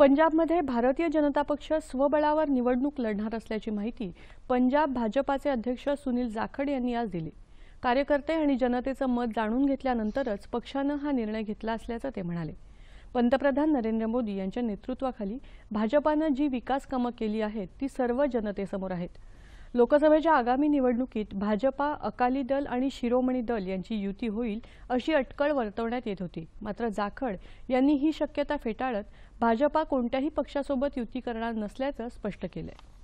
पंजाबमध्ये भारतीय जनता पक्ष स्वबळावर निवडणूक लढणार असल्याची माहिती पंजाब भाजपाचे अध्यक्ष सुनील जाखड यांनी आज दिली कार्यकर्ते आणि जनतेचं मत जाणून घेतल्यानंतरच पक्षानं हा निर्णय घेतला असल्याचं ते म्हणाले पंतप्रधान नरेंद्र मोदी यांच्या नेतृत्वाखाली भाजपानं जी विकास कामं केली आहेत ती सर्व जनतेसमोर आहेत लोकसभेच्या आगामी निवडणुकीत भाजपा अकाली दल आणि शिरोमणी दल यांची युती होईल अशी अटकळ वर्तवण्यात येत होती मात्र जाखड यांनी ही शक्यता फेटाळत भाजपा कोणत्याही पक्षासोबत युती करणार नसल्याचं स्पष्ट केलं आहे